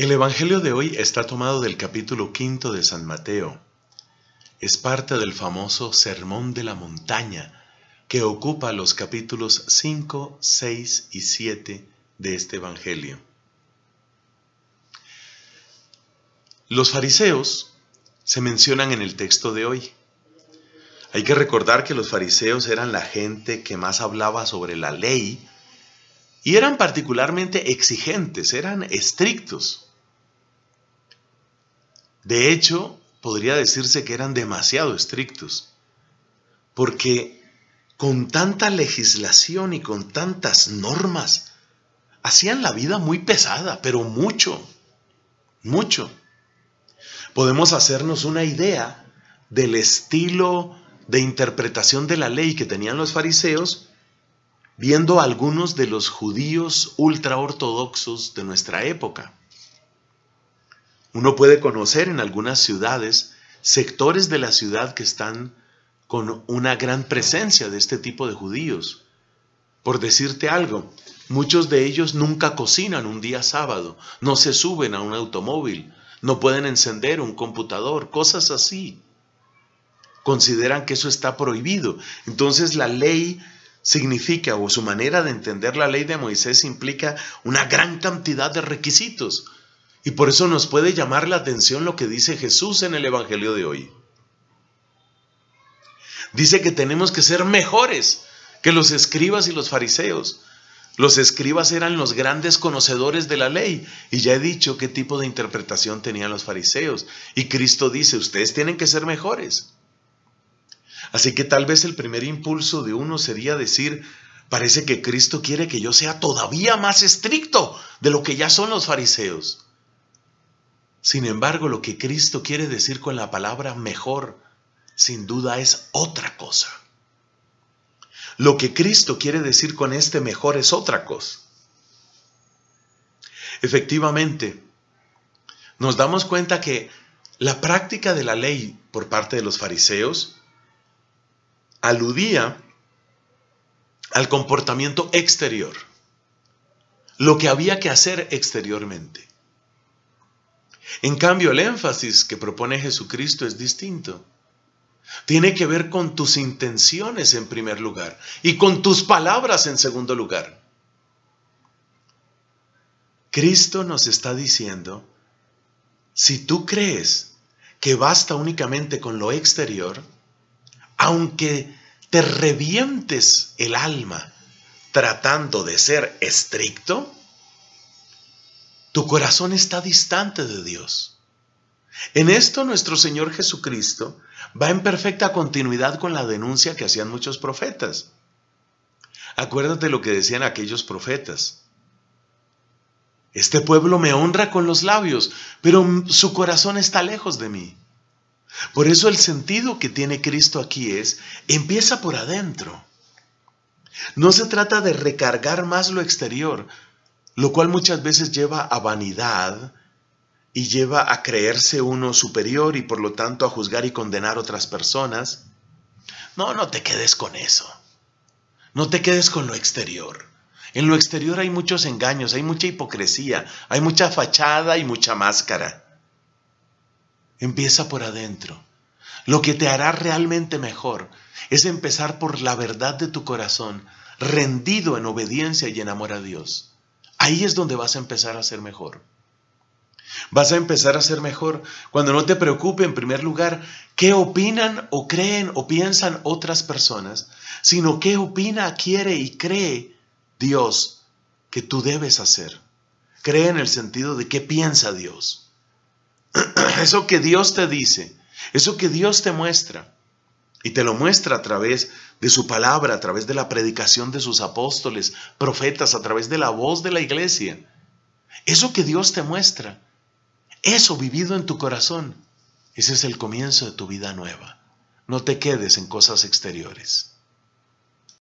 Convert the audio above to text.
El Evangelio de hoy está tomado del capítulo quinto de San Mateo. Es parte del famoso Sermón de la Montaña que ocupa los capítulos 5, 6 y 7 de este Evangelio. Los fariseos se mencionan en el texto de hoy. Hay que recordar que los fariseos eran la gente que más hablaba sobre la ley y eran particularmente exigentes, eran estrictos. De hecho, podría decirse que eran demasiado estrictos, porque con tanta legislación y con tantas normas, hacían la vida muy pesada, pero mucho, mucho. Podemos hacernos una idea del estilo de interpretación de la ley que tenían los fariseos viendo algunos de los judíos ultraortodoxos de nuestra época. Uno puede conocer en algunas ciudades sectores de la ciudad que están con una gran presencia de este tipo de judíos. Por decirte algo, muchos de ellos nunca cocinan un día sábado, no se suben a un automóvil, no pueden encender un computador, cosas así. Consideran que eso está prohibido. Entonces la ley significa, o su manera de entender la ley de Moisés implica una gran cantidad de requisitos y por eso nos puede llamar la atención lo que dice Jesús en el Evangelio de hoy. Dice que tenemos que ser mejores que los escribas y los fariseos. Los escribas eran los grandes conocedores de la ley y ya he dicho qué tipo de interpretación tenían los fariseos. Y Cristo dice, ustedes tienen que ser mejores. Así que tal vez el primer impulso de uno sería decir, parece que Cristo quiere que yo sea todavía más estricto de lo que ya son los fariseos. Sin embargo, lo que Cristo quiere decir con la palabra mejor, sin duda, es otra cosa. Lo que Cristo quiere decir con este mejor es otra cosa. Efectivamente, nos damos cuenta que la práctica de la ley por parte de los fariseos aludía al comportamiento exterior, lo que había que hacer exteriormente. En cambio, el énfasis que propone Jesucristo es distinto. Tiene que ver con tus intenciones en primer lugar y con tus palabras en segundo lugar. Cristo nos está diciendo, si tú crees que basta únicamente con lo exterior, aunque te revientes el alma tratando de ser estricto, tu corazón está distante de Dios. En esto nuestro Señor Jesucristo va en perfecta continuidad con la denuncia que hacían muchos profetas. Acuérdate lo que decían aquellos profetas. Este pueblo me honra con los labios, pero su corazón está lejos de mí. Por eso el sentido que tiene Cristo aquí es, empieza por adentro. No se trata de recargar más lo exterior, lo cual muchas veces lleva a vanidad y lleva a creerse uno superior y por lo tanto a juzgar y condenar otras personas. No, no te quedes con eso. No te quedes con lo exterior. En lo exterior hay muchos engaños, hay mucha hipocresía, hay mucha fachada y mucha máscara. Empieza por adentro. Lo que te hará realmente mejor es empezar por la verdad de tu corazón, rendido en obediencia y en amor a Dios. Ahí es donde vas a empezar a ser mejor. Vas a empezar a ser mejor cuando no te preocupe en primer lugar qué opinan o creen o piensan otras personas, sino qué opina, quiere y cree Dios que tú debes hacer. Cree en el sentido de qué piensa Dios. Eso que Dios te dice, eso que Dios te muestra, y te lo muestra a través de su palabra, a través de la predicación de sus apóstoles, profetas, a través de la voz de la iglesia. Eso que Dios te muestra, eso vivido en tu corazón, ese es el comienzo de tu vida nueva. No te quedes en cosas exteriores.